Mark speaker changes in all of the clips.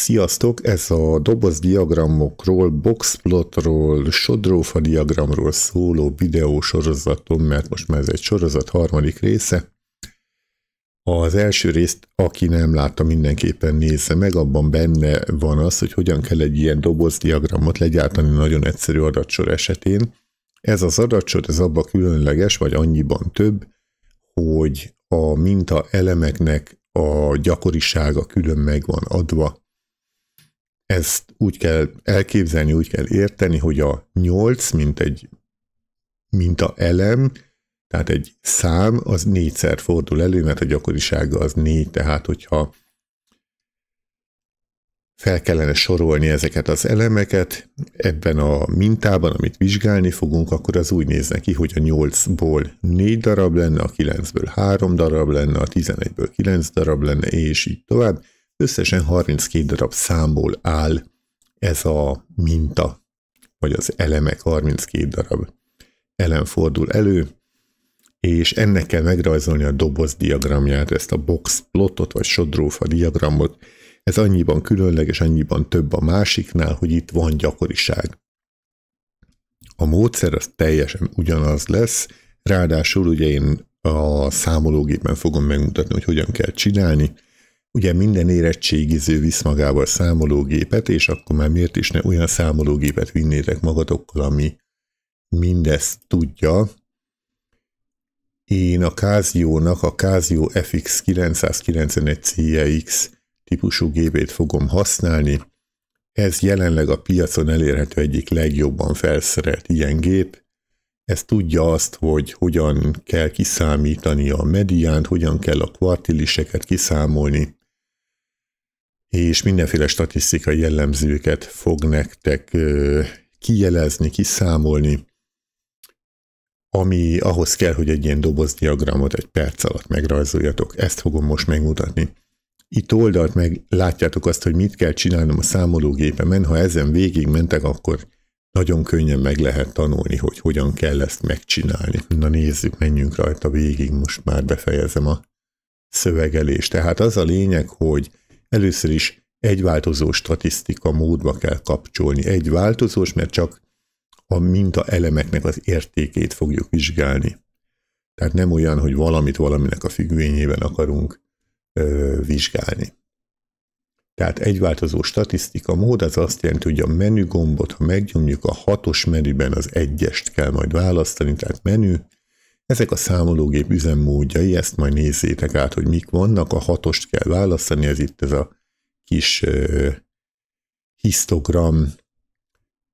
Speaker 1: Sziasztok! Ez a doboz diagramokról, boxplotról, sodrófa diagramról szóló videósorozatom, mert most már ez egy sorozat harmadik része. Az első részt, aki nem látta, mindenképpen nézze meg, abban benne van az, hogy hogyan kell egy ilyen dobozdiagramot legyártani nagyon egyszerű adatsor esetén. Ez az adatsor, ez abban különleges, vagy annyiban több, hogy a minta elemeknek a gyakorisága külön meg van adva ezt úgy kell elképzelni, úgy kell érteni, hogy a 8, mint egy minta elem, tehát egy szám, az négyszer fordul elő, mert a gyakorisága az négy, tehát hogyha fel kellene sorolni ezeket az elemeket, ebben a mintában, amit vizsgálni fogunk, akkor az úgy nézne ki, hogy a 8-ból 4 darab lenne, a 9-ből 3 darab lenne, a 11-ből 9 darab lenne, és így tovább. Összesen 32 darab számból áll ez a minta, vagy az elemek 32 darab elem fordul elő, és ennek kell megrajzolni a doboz diagramját, ezt a box plotot, vagy sodrófa diagramot. Ez annyiban különleges, annyiban több a másiknál, hogy itt van gyakoriság. A módszer az teljesen ugyanaz lesz, ráadásul ugye én a számológépen fogom megmutatni, hogy hogyan kell csinálni, Ugye minden érettségiző visz magával számológépet, és akkor már miért is ne olyan számológépet vinnétek magatokkal, ami mindezt tudja. Én a Casio-nak a Casio FX 991 CX típusú gépét fogom használni. Ez jelenleg a piacon elérhető egyik legjobban felszerelt ilyen gép. Ez tudja azt, hogy hogyan kell kiszámítani a mediánt, hogyan kell a kvartiliseket kiszámolni, és mindenféle statisztikai jellemzőket fog nektek kijelezni, kiszámolni, ami ahhoz kell, hogy egy ilyen dobozdiagramot egy perc alatt megrajzoljatok. Ezt fogom most megmutatni. Itt oldalt meg látjátok azt, hogy mit kell csinálnom a számológépemen. Ha ezen végig mentek, akkor nagyon könnyen meg lehet tanulni, hogy hogyan kell ezt megcsinálni. Na nézzük, menjünk rajta végig, most már befejezem a szövegelést. Tehát az a lényeg, hogy Először is egy változó statisztika módba kell kapcsolni. Egy változós, mert csak a minta elemeknek az értékét fogjuk vizsgálni. Tehát nem olyan, hogy valamit valaminek a függvényében akarunk ö, vizsgálni. Tehát egy változó statisztika mód az azt jelenti, hogy a menügombot, ha megnyomjuk a hatos menüben az egyest kell majd választani, tehát menü, ezek a számológép üzemmódjai, ezt majd nézzétek át, hogy mik vannak. A hatost kell választani, ez itt ez a kis uh, histogram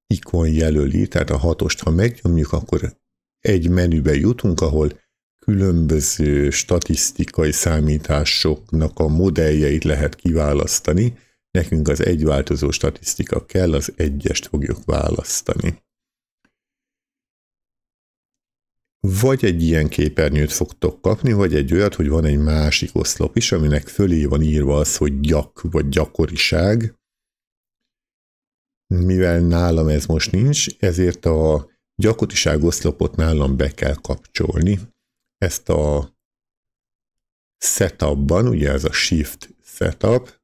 Speaker 1: ikon jelöli, tehát a hatost, ha megnyomjuk, akkor egy menübe jutunk, ahol különböző statisztikai számításoknak a modelljeit lehet kiválasztani. Nekünk az egyváltozó statisztika kell, az egyest fogjuk választani. vagy egy ilyen képernyőt fogtok kapni, vagy egy olyat, hogy van egy másik oszlop is, aminek fölé van írva az, hogy gyak vagy gyakoriság. Mivel nálam ez most nincs, ezért a gyakoriság oszlopot nálam be kell kapcsolni. Ezt a setupban, ugye ez a shift setup,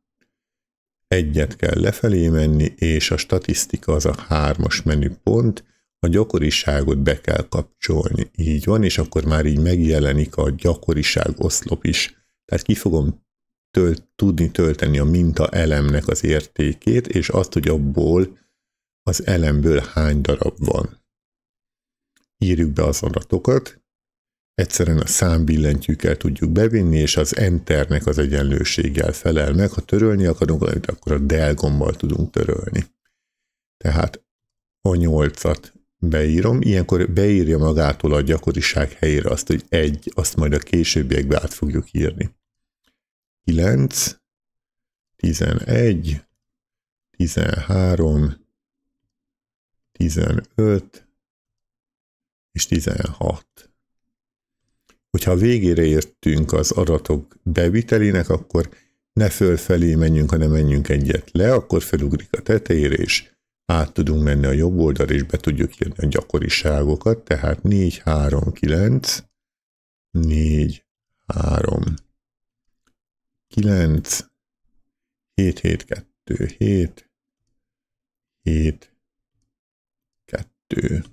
Speaker 1: egyet kell lefelé menni, és a statisztika az a hármas menüpont, a gyakoriságot be kell kapcsolni. Így van, és akkor már így megjelenik a gyakoriság oszlop is. Tehát ki fogom tölt, tudni tölteni a minta elemnek az értékét, és azt, hogy abból az elemből hány darab van. Írjuk be az adatokat, egyszerűen a számbillentyűkkel tudjuk bevinni, és az enternek az egyenlőséggel felel meg. Ha törölni akarunk, akkor a delgombbal tudunk törölni. Tehát a nyolcat beírom, ilyenkor beírja magától a gyakoriság helyére azt, hogy egy, azt majd a későbbiekbe át fogjuk írni. 9, 11, 13, 15 és 16. Hogyha a végére értünk az adatok bevitelének, akkor ne fölfelé menjünk, hanem menjünk egyet le, akkor felugrik a tetejére, és át tudunk menni a jobb oldalra, és be tudjuk írni a gyakoriságokat, tehát 4, 3, 9, 4, 3, 9, 7, 7, 2, 7, 7, 2.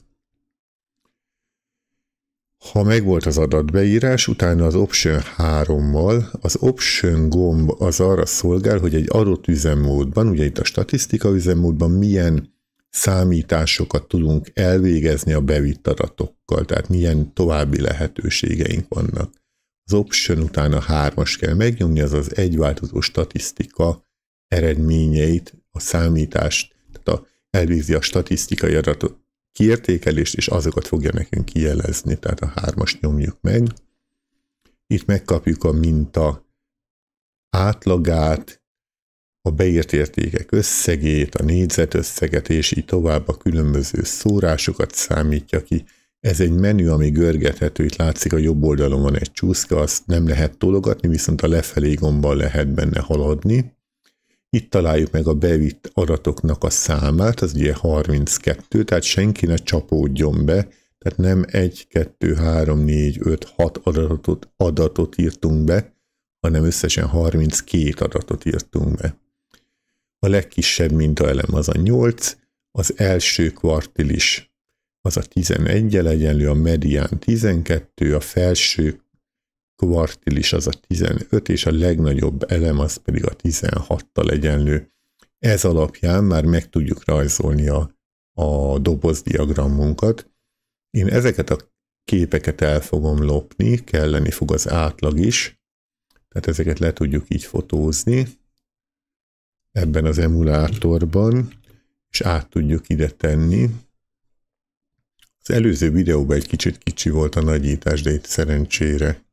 Speaker 1: Ha megvolt az adatbeírás, utána az Option 3-mal az Option gomb az arra szolgál, hogy egy adott üzemmódban, ugye itt a statisztika üzemmódban milyen számításokat tudunk elvégezni a bevitt adatokkal, tehát milyen további lehetőségeink vannak. Az option utána a hármas kell megnyomni, azaz egy változó statisztika eredményeit, a számítást, tehát a, elvégzi a statisztikai adatot, kiértékelést, és azokat fogja nekünk kijelezni, tehát a hármas nyomjuk meg. Itt megkapjuk a minta átlagát, a beírt értékek összegét, a négyzet összeget, és így tovább a különböző szórásokat számítja ki. Ez egy menü, ami görgethető, itt látszik a jobb oldalon van egy csúszka, azt nem lehet tologatni, viszont a lefelé gombbal lehet benne haladni. Itt találjuk meg a bevitt adatoknak a számát, az ugye 32, tehát senki ne csapódjon be, tehát nem 1, 2, 3, 4, 5, 6 adatot, adatot írtunk be, hanem összesen 32 adatot írtunk be. A legkisebb mintaelem az a 8, az első kvartilis az a 11-el egyenlő, a medián 12, a felső kvartilis az a 15, és a legnagyobb elem az pedig a 16-tal egyenlő. Ez alapján már meg tudjuk rajzolni a, a dobozdiagramunkat. Én ezeket a képeket el fogom lopni, kelleni fog az átlag is, tehát ezeket le tudjuk így fotózni ebben az emulátorban, és át tudjuk ide tenni. Az előző videóban egy kicsit kicsi volt a nagyítás, de itt szerencsére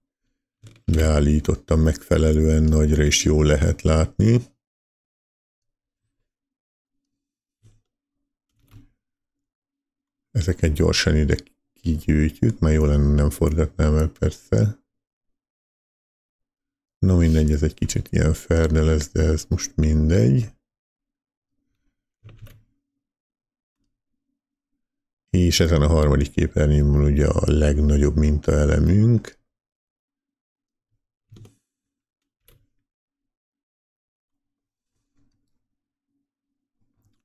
Speaker 1: beállítottam megfelelően nagyra, és jól lehet látni. Ezeket gyorsan ide kigyűjtjük, mert jó lenne, nem forgatnám el persze. Na mindegy, ez egy kicsit ilyen ferde lesz, de ez most mindegy. És ezen a harmadik képernyőn ugye a legnagyobb mintaelemünk.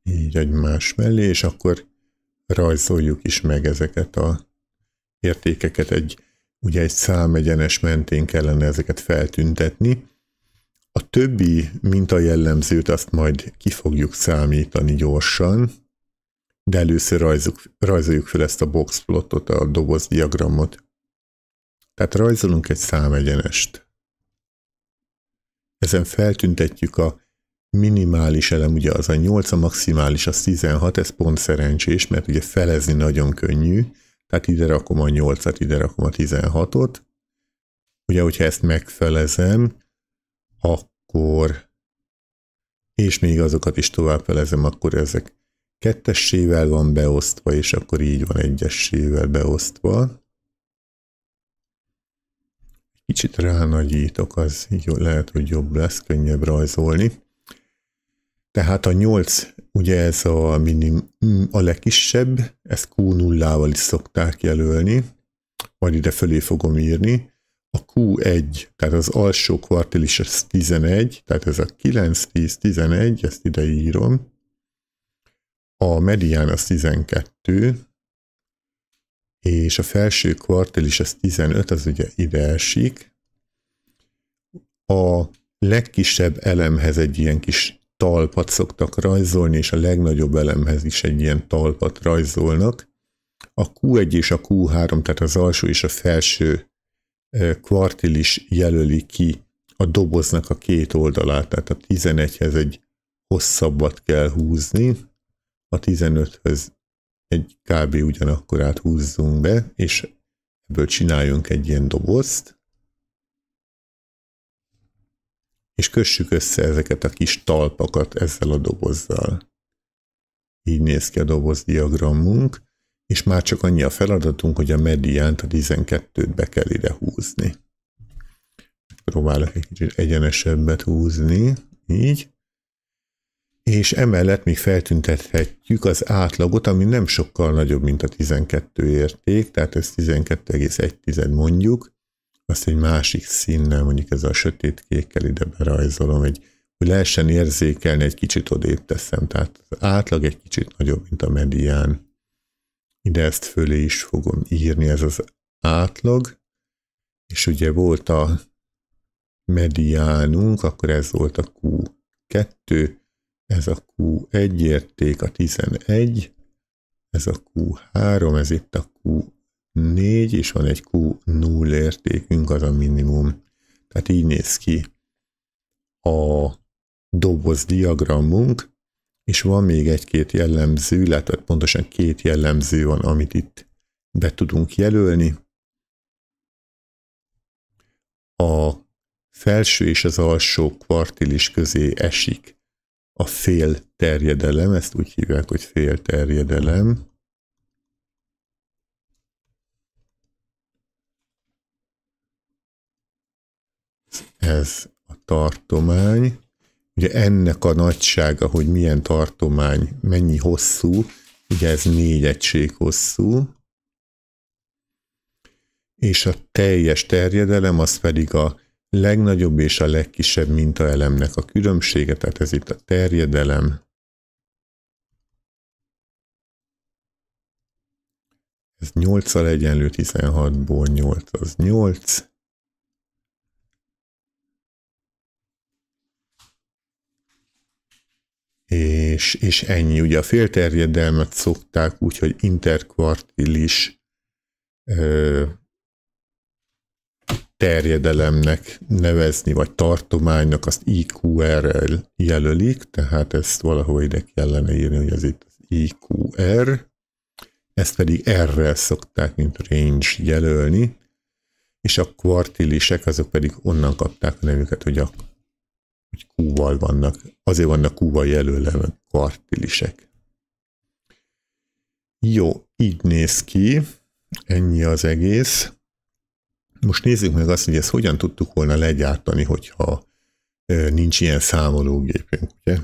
Speaker 1: így egymás mellé, és akkor rajzoljuk is meg ezeket a értékeket. Egy, ugye egy számegyenes mentén kellene ezeket feltüntetni. A többi mintajellemzőt azt majd ki fogjuk számítani gyorsan, de először rajzuk, rajzoljuk fel ezt a boxplotot, a dobozdiagramot Tehát rajzolunk egy számegyenest. Ezen feltüntetjük a minimális elem ugye az a 8, a maximális az 16, ez pont szerencsés, mert ugye felezni nagyon könnyű, tehát ide rakom a 8-at, ide rakom a 16-ot. Ugye, hogyha ezt megfelezem, akkor és még azokat is tovább felezem, akkor ezek kettessével van beosztva, és akkor így van egyessével beosztva. Kicsit ránagyítok, az lehet, hogy jobb lesz, könnyebb rajzolni. Tehát a 8, ugye ez a, minim, a legkisebb, ezt Q0-val is szokták jelölni, majd ide fölé fogom írni. A Q1, tehát az alsó kvartil is, az 11, tehát ez a 9, 10, 11, ezt ide írom. A medián az 12, és a felső kvartil is, az 15, az ugye ide esik. A legkisebb elemhez egy ilyen kis talpat szoktak rajzolni, és a legnagyobb elemhez is egy ilyen talpat rajzolnak. A Q1 és a Q3, tehát az alsó és a felső eh, kvartil is jelöli ki a doboznak a két oldalát, tehát a 11-hez egy hosszabbat kell húzni, a 15-höz egy kb. ugyanakkorát húzzunk be, és ebből csináljunk egy ilyen dobozt, és kössük össze ezeket a kis talpakat ezzel a dobozzal. Így néz ki a doboz diagramunk, és már csak annyi a feladatunk, hogy a mediánt, a 12-t be kell ide húzni. Próbálok egy kicsit egyenesebbet húzni, így. És emellett még feltüntethetjük az átlagot, ami nem sokkal nagyobb, mint a 12 érték, tehát ez 12,1 mondjuk, azt egy másik színnel, mondjuk ez a sötét kékkel ide berajzolom, egy, hogy lehessen érzékelni, egy kicsit odébb teszem. Tehát az átlag egy kicsit nagyobb, mint a medián. Ide ezt fölé is fogom írni, ez az átlag. És ugye volt a mediánunk, akkor ez volt a Q2, ez a Q1 érték, a 11, ez a Q3, ez itt a Q 4, és van egy Q0 értékünk, az a minimum. Tehát így néz ki a doboz diagramunk, és van még egy-két jellemző, illetve pontosan két jellemző van, amit itt be tudunk jelölni. A felső és az alsó kvartilis közé esik a fél terjedelem, ezt úgy hívják, hogy fél terjedelem, ehhez a tartomány. Ugye ennek a nagysága, hogy milyen tartomány, mennyi hosszú, ugye ez négy egység hosszú, és a teljes terjedelem az pedig a legnagyobb és a legkisebb mintaelemnek a különbsége, tehát ez itt a terjedelem. Ez 8-al egyenlő 16-ból 8 az 8. és, és ennyi. Ugye a félterjedelmet szokták úgyhogy interkvartilis terjedelemnek nevezni, vagy tartománynak, azt IQR-rel jelölik, tehát ezt valahol ide kellene írni, hogy ez itt az IQR, ezt pedig R-rel szokták, mint range jelölni, és a kvartilisek azok pedig onnan kapták a nevüket, hogy a hogy kúval vannak, azért vannak kúval jelölve, mert kartilisek. Jó, így néz ki, ennyi az egész. Most nézzük meg azt, hogy ezt hogyan tudtuk volna legyártani, hogyha nincs ilyen számológépünk, ugye?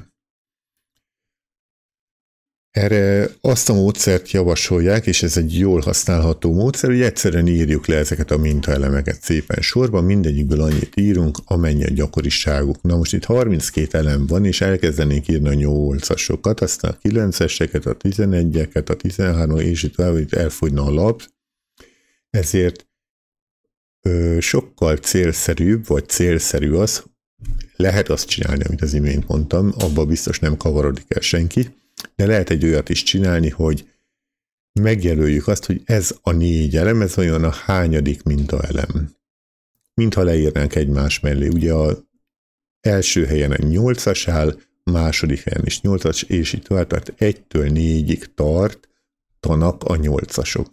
Speaker 1: Erre azt a módszert javasolják, és ez egy jól használható módszer, hogy egyszerűen írjuk le ezeket a mintaelemeket szépen sorban, mindegyikből annyit írunk, amennyi a gyakoriságuk. Na most itt 32 elem van, és elkezdenénk írni a 8-asokat, aztán a 9-eseket, a 11-eket, a 13 és itt tovább, itt elfogyna a lap. Ezért ö, sokkal célszerűbb, vagy célszerű az, lehet azt csinálni, amit az imént mondtam, Abban biztos nem kavarodik el senki, de lehet egy olyat is csinálni, hogy megjelöljük azt, hogy ez a négy elem, ez olyan a hányadik minta elem. Mintha leírnánk egymás mellé. Ugye a első helyen a nyolcas áll, második helyen is nyolcas, és így tovább, tehát egytől négyig tart tanak a nyolcasok.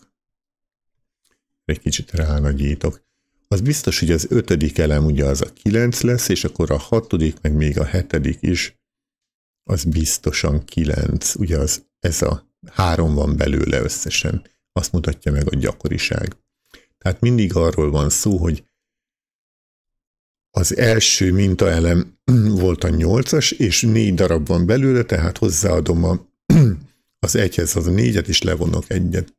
Speaker 1: Egy kicsit ránagyítok. Az biztos, hogy az ötödik elem ugye az a kilenc lesz, és akkor a hatodik, meg még a hetedik is az biztosan kilenc, ugye az, ez a három van belőle összesen, azt mutatja meg a gyakoriság. Tehát mindig arról van szó, hogy az első mintaelem volt a nyolcas, és négy darab van belőle, tehát hozzáadom a, az egyhez az a négyet, és levonok egyet.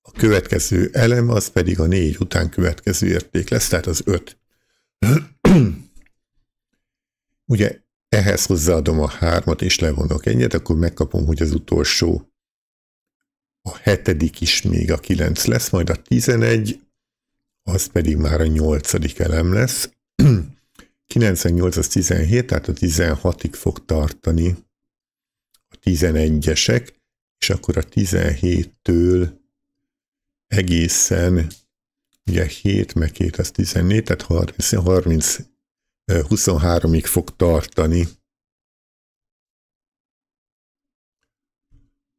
Speaker 1: A következő elem az pedig a négy után következő érték lesz, tehát az öt. Ugye ehhez hozzáadom a hármat, és levonok ennyit, akkor megkapom, hogy az utolsó a hetedik is még a kilenc lesz, majd a tizenegy, az pedig már a nyolcadik elem lesz. 98 az 17, tehát a 16-ig fog tartani a 11-esek, és akkor a 17-től egészen, ugye 7 meg 2 az 14, tehát 30, 30 23-ig fog tartani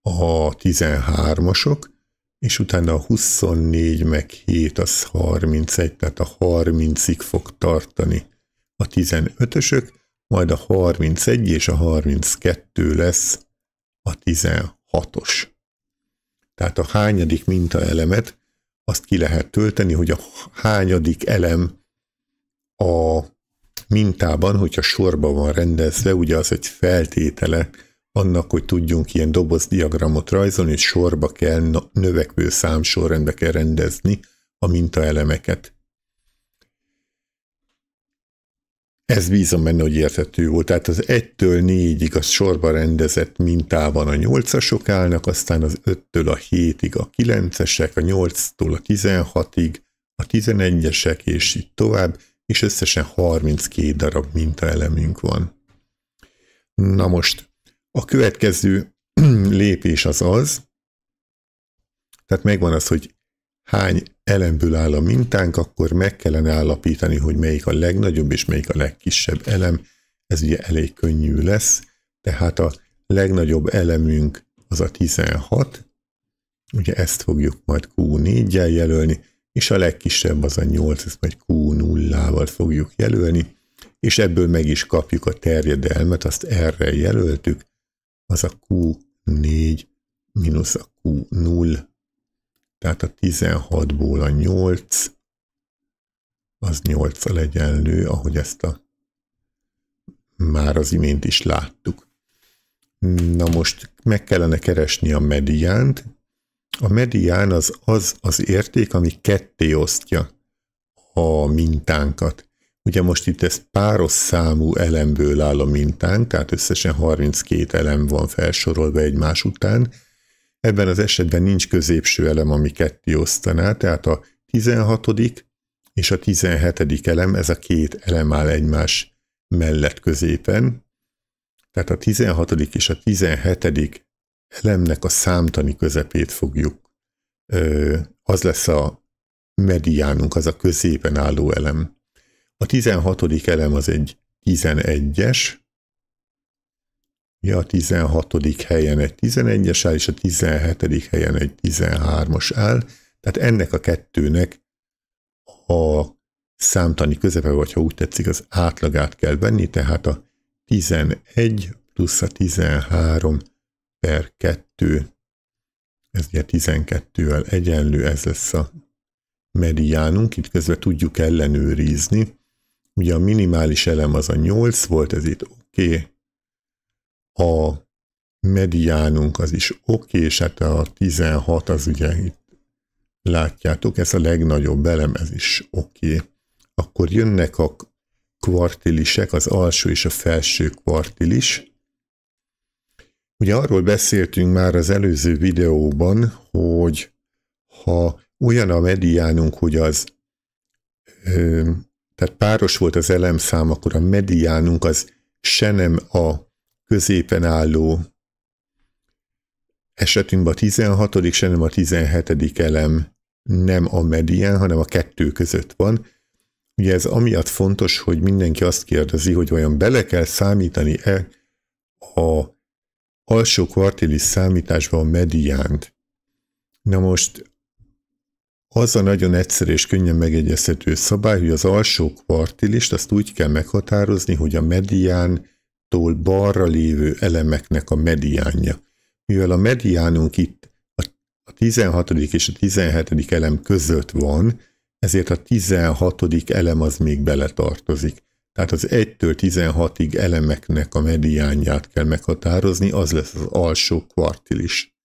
Speaker 1: a 13-asok, és utána a 24 meg 7 az 31, tehát a 30-ig fog tartani a 15-ösök, majd a 31 és a 32 lesz a 16-os. Tehát a hányadik minta elemet azt ki lehet tölteni, hogy a hányadik elem a mintában, hogyha sorba van rendezve, ugye az egy feltétele annak, hogy tudjunk ilyen dobozdiagramot rajzolni, és sorba kell, növekvő számsorrendbe kell rendezni a mintaelemeket. Ez bízom benne, hogy érthető volt. Tehát az 1-től 4-ig a sorba rendezett mintában a 8-asok állnak, aztán az 5-től a 7-ig a 9-esek, a 8-tól a 16-ig a 11-esek, és így tovább és összesen 32 darab mintaelemünk van. Na most, a következő lépés az az, tehát megvan az, hogy hány elemből áll a mintánk, akkor meg kellene állapítani, hogy melyik a legnagyobb és melyik a legkisebb elem. Ez ugye elég könnyű lesz, tehát a legnagyobb elemünk az a 16, ugye ezt fogjuk majd Q4-jel jelölni, és a legkisebb az a 8, ezt majd Q0-val fogjuk jelölni, és ebből meg is kapjuk a terjedelmet, azt erre jelöltük, az a Q4 mínusz a Q0, tehát a 16-ból a 8, az 8 a egyenlő, ahogy ezt a már az imént is láttuk. Na most meg kellene keresni a mediánt, a medián az az, az érték, ami ketté osztja a mintánkat. Ugye most itt ez páros számú elemből áll a mintánk, tehát összesen 32 elem van felsorolva egymás után. Ebben az esetben nincs középső elem, ami ketté osztaná, tehát a 16 és a 17. elem, ez a két elem áll egymás mellett középen. Tehát a 16. és a 17 elemnek a számtani közepét fogjuk. Az lesz a mediánunk, az a középen álló elem. A 16. elem az egy 11-es, a 16. helyen egy 11-es áll, és a 17. helyen egy 13-as áll, tehát ennek a kettőnek a számtani közepe, vagy ha úgy tetszik, az átlagát kell venni, tehát a 11 plusz a 13 per 2, ez ugye 12-vel egyenlő, ez lesz a mediánunk, itt közben tudjuk ellenőrizni. Ugye a minimális elem az a 8 volt, ez itt oké. Okay. A mediánunk az is oké, okay, és hát a 16 az ugye itt látjátok, ez a legnagyobb elem, ez is oké. Okay. Akkor jönnek a kvartilisek, az alsó és a felső kvartilis. Ugye arról beszéltünk már az előző videóban, hogy ha olyan a mediánunk, hogy az tehát páros volt az elemszám, akkor a mediánunk az se nem a középen álló esetünkben a 16. se nem a 17. elem nem a medián, hanem a kettő között van. Ugye ez amiatt fontos, hogy mindenki azt kérdezi, hogy vajon bele kell számítani-e a alsó kvartilis számításban mediánt. Na most az a nagyon egyszerű és könnyen megegyezhető szabály, hogy az alsó kvartilist azt úgy kell meghatározni, hogy a mediántól balra lévő elemeknek a mediánja. Mivel a mediánunk itt a 16. és a 17. elem között van, ezért a 16. elem az még beletartozik. Tehát az 1-től 16-ig elemeknek a mediánját kell meghatározni, az lesz az alsó kvartilis.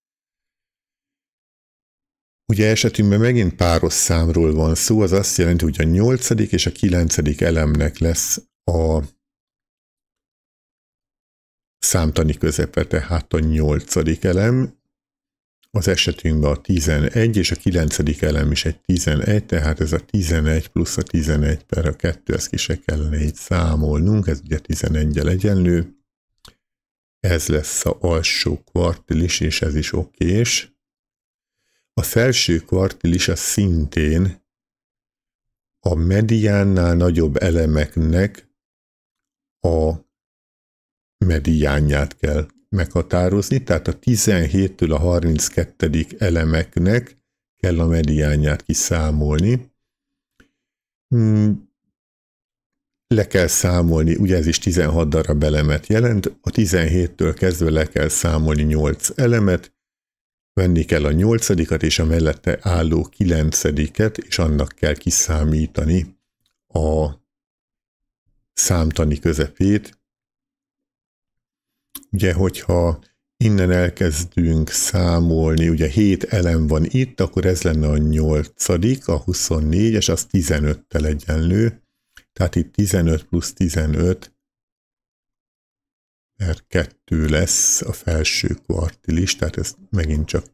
Speaker 1: Ugye esetünkben megint páros számról van szó, az azt jelenti, hogy a 8. és a 9. elemnek lesz a számtani közepe, tehát a 8. elem, az esetünkben a 11, és a 9. elem is egy 11, tehát ez a 11 plusz a 11 per a 2, ezt ki se kellene így számolnunk, ez ugye 11-el egyenlő, ez lesz a alsó kvartilis, és ez is okés. A felső kvartilis a szintén a mediánnál nagyobb elemeknek a mediánját kell meghatározni, tehát a 17-től a 32. elemeknek kell a mediánját kiszámolni. Hmm. Le kell számolni, ugye ez is 16 darab elemet jelent, a 17-től kezdve le kell számolni 8 elemet, venni kell a 8 és a mellette álló 9 és annak kell kiszámítani a számtani közepét, Ugye, hogyha innen elkezdünk számolni, ugye 7 elem van itt, akkor ez lenne a 8 a 24 és az 15-tel egyenlő, tehát itt 15 plusz 15 mert 2 lesz a felső kvartilis, tehát ez megint csak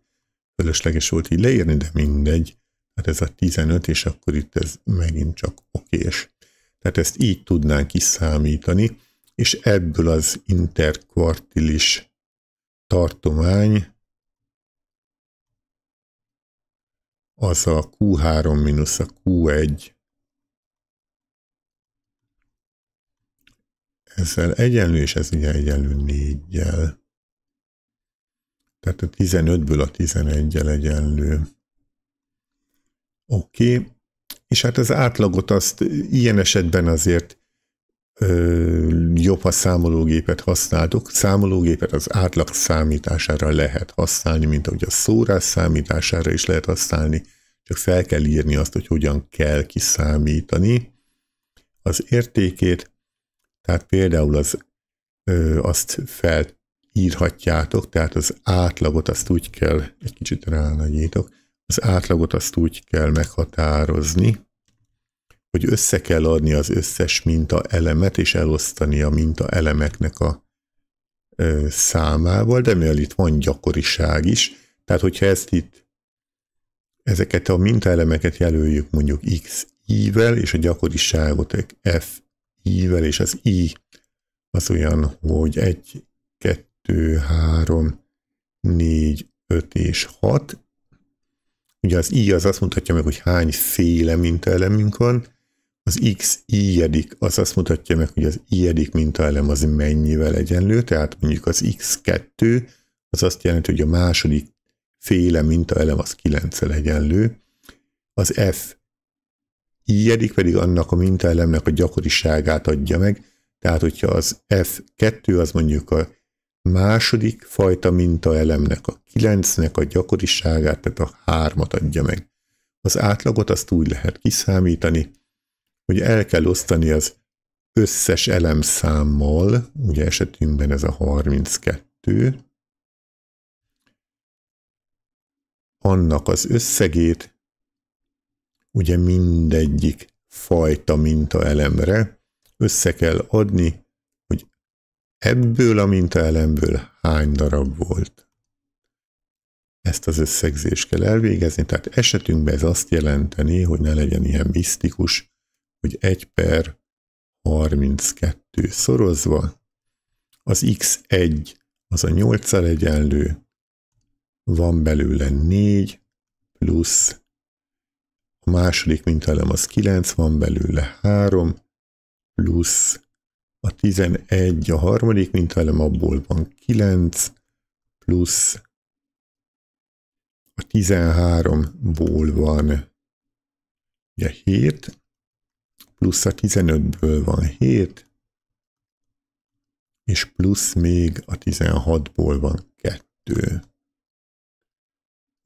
Speaker 1: fölösleges volt így leírni, de mindegy. Tehát ez a 15, és akkor itt ez megint csak okés. Tehát ezt így tudnánk kiszámítani és ebből az interkvartilis tartomány az a Q3 minusz a Q1. Ezzel egyenlő, és ez ugye egyenlő 4-jel. Tehát a 15-ből a 11-el egyenlő. Oké. Okay. És hát az átlagot azt ilyen esetben azért jobb, ha számológépet használtok. Számológépet az átlag számítására lehet használni, mint ahogy a szórás számítására is lehet használni, csak fel kell írni azt, hogy hogyan kell kiszámítani az értékét, tehát például az, ö, azt felírhatjátok, tehát az átlagot azt úgy kell, egy kicsit ránagyítok, az átlagot azt úgy kell meghatározni, hogy össze kell adni az összes minta elemet, és elosztani a minta elemeknek a ö, számával, de mivel itt van gyakoriság is, tehát hogyha ezt itt, ezeket a minta elemeket jelöljük mondjuk x i-vel, és a gyakoriságot f i-vel, és az i az olyan, hogy 1, 2, 3, 4, 5 és 6. Ugye az i az azt mutatja meg, hogy hány féle minta elemünk van, az x i-edik, az azt mutatja meg, hogy az i-edik mintaelem az mennyivel egyenlő, tehát mondjuk az x2, az azt jelenti, hogy a második féle mintaelem az 9-el egyenlő, az f i-edik pedig annak a mintaelemnek a gyakoriságát adja meg, tehát hogyha az f2 az mondjuk a második fajta mintaelemnek a 9-nek a gyakoriságát, tehát a 3-at adja meg. Az átlagot azt úgy lehet kiszámítani, hogy el kell osztani az összes elemszámmal, ugye esetünkben ez a 32, annak az összegét, ugye mindegyik fajta mintaelemre össze kell adni, hogy ebből a mintaelemből hány darab volt. Ezt az összegzést kell elvégezni, tehát esetünkben ez azt jelenteni, hogy ne legyen ilyen misztikus, hogy 1 per 32 szorozva, az x1 az a 8 egyenlő, van belőle 4 plusz a második mintelem az 9, van belőle 3, plusz a 11, a harmadik mintelem abból van 9, plusz a 13-ból van ugye 7, plusz a 15-ből van 7, és plusz még a 16-ból van 2.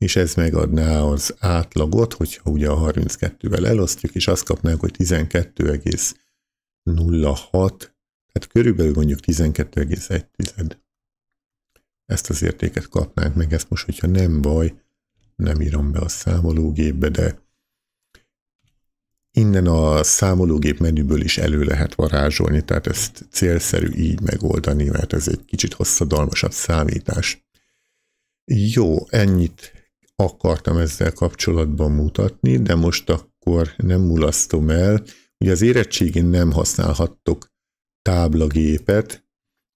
Speaker 1: És ez megadná az átlagot, hogyha ugye a 32-vel elosztjuk, és azt kapnánk, hogy 12,06, tehát körülbelül mondjuk 12,1. Ezt az értéket kapnánk meg, ezt most, hogyha nem baj, nem írom be a számológépbe, de innen a számológép menüből is elő lehet varázsolni, tehát ezt célszerű így megoldani, mert ez egy kicsit hosszadalmasabb számítás. Jó, ennyit akartam ezzel kapcsolatban mutatni, de most akkor nem mulasztom el. Ugye az érettségén nem használhattok táblagépet,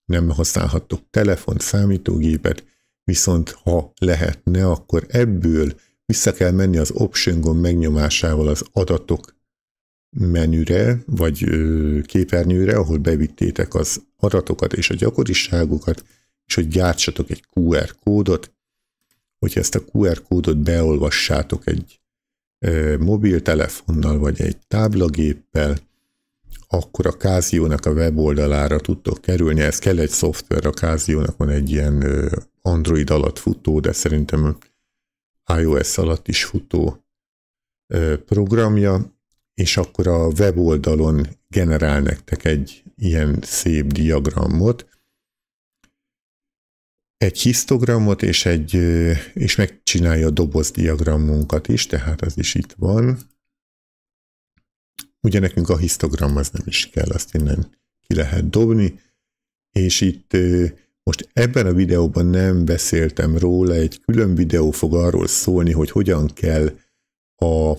Speaker 1: nem használhattok telefont, számítógépet, viszont ha lehetne, akkor ebből vissza kell menni az option gomb megnyomásával az adatok menüre, vagy képernyőre, ahol bevittétek az adatokat és a gyakoriságokat, és hogy gyártsatok egy QR kódot, hogyha ezt a QR kódot beolvassátok egy mobiltelefonnal vagy egy táblagéppel, akkor a Káziónak a weboldalára tudtok kerülni. Ez kell egy szoftver, a Káziónak van egy ilyen Android alatt futó, de szerintem iOS alatt is futó programja, és akkor a weboldalon generál nektek egy ilyen szép diagramot, egy hisztogramot, és, egy, és megcsinálja a doboz diagramunkat is, tehát az is itt van. Ugye nekünk a hisztogram az nem is kell, azt innen ki lehet dobni, és itt most ebben a videóban nem beszéltem róla, egy külön videó fog arról szólni, hogy hogyan kell a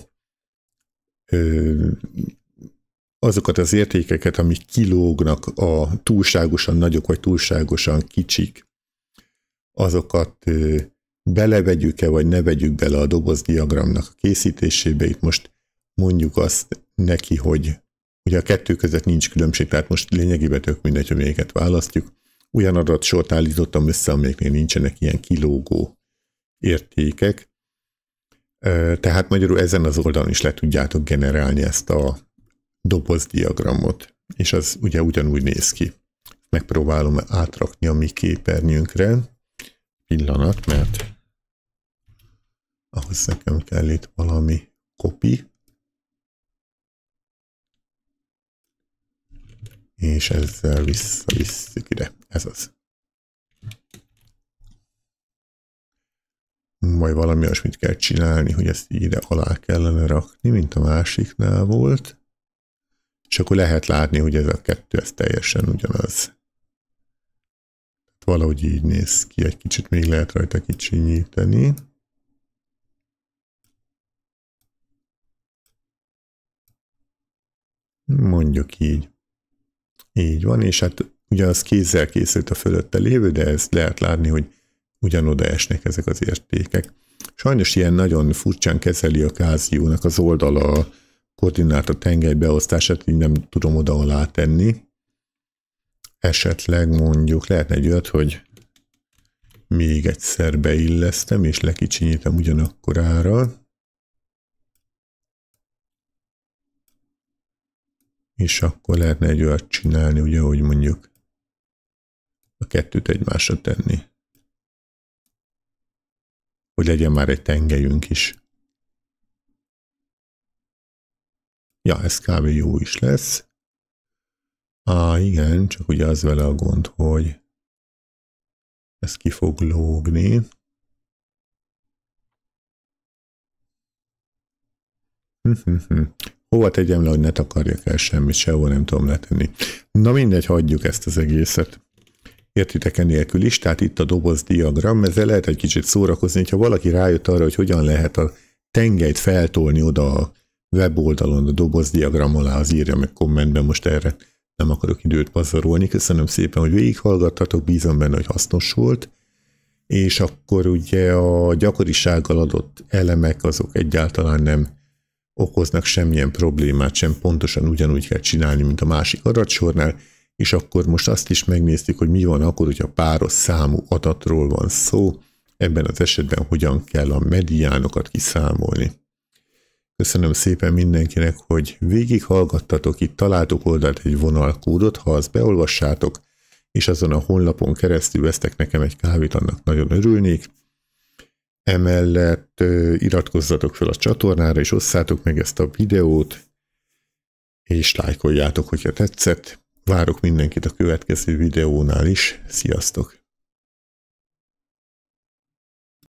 Speaker 1: azokat az értékeket, amik kilógnak a túlságosan nagyok vagy túlságosan kicsik, azokat belevegyük-e vagy ne vegyük bele a dobozdiagramnak a készítésébe. Itt most mondjuk azt neki, hogy ugye a kettő között nincs különbség, tehát most lényegében tök mindegy, hogy melyiket választjuk. Olyan adatsort állítottam össze, amelyeknél nincsenek ilyen kilógó értékek, tehát magyarul ezen az oldalon is le tudjátok generálni ezt a dobozdiagramot és az ugye ugyanúgy néz ki. Megpróbálom átrakni a mi képernyőnkre. Pillanat, mert ahhoz nekem kell itt valami kopi. És ezzel visszavisszük ide. Ez az. Majd valami olyasmit kell csinálni, hogy ezt így ide alá kellene rakni, mint a másiknál volt, és akkor lehet látni, hogy ez a kettő, ez teljesen ugyanaz. Valahogy így néz ki, egy kicsit még lehet rajta kicsinyíteni. Mondjuk így. Így van, és hát ugyanaz kézzel készült a fölötte lévő, de ezt lehet látni, hogy ugyanoda esnek ezek az értékek. Sajnos ilyen nagyon furcsán kezeli a káziónak az oldala a koordináta tengely beosztását, így nem tudom oda alá tenni. Esetleg mondjuk lehetne egy olyat, hogy még egyszer beillesztem, és lekicsinyítem ugyanakkorára. És akkor lehetne egy olyat csinálni, ugye, hogy mondjuk a kettőt egymásra tenni hogy legyen már egy tengelyünk is. Ja, ez kb. jó is lesz. Á, ah, igen, csak ugye az vele a gond, hogy ez ki fog lógni. Hova tegyem le, hogy ne takarjak el semmit, sehol nem tudom letenni. Na mindegy, hagyjuk ezt az egészet értitek enélkül is, tehát itt a doboz diagram, ezzel lehet egy kicsit szórakozni, ha valaki rájött arra, hogy hogyan lehet a tengelyt feltolni oda a weboldalon, a doboz diagram alá, az írja meg kommentben most erre. Nem akarok időt pazarolni. Köszönöm szépen, hogy végighallgattatok, bízom benne, hogy hasznos volt. És akkor ugye a gyakorisággal adott elemek azok egyáltalán nem okoznak semmilyen problémát, sem pontosan ugyanúgy kell csinálni, mint a másik adatsornál és akkor most azt is megnéztük, hogy mi van akkor, hogyha páros számú adatról van szó, ebben az esetben hogyan kell a mediánokat kiszámolni. Köszönöm szépen mindenkinek, hogy végighallgattatok, itt találtok oldalt egy vonalkódot, ha azt beolvassátok, és azon a honlapon keresztül vesztek nekem egy kávét, annak nagyon örülnék. Emellett iratkozzatok fel a csatornára, és osszátok meg ezt a videót, és lájkoljátok, hogyha tetszett. Várok mindenkit a következő videónál is. Sziasztok!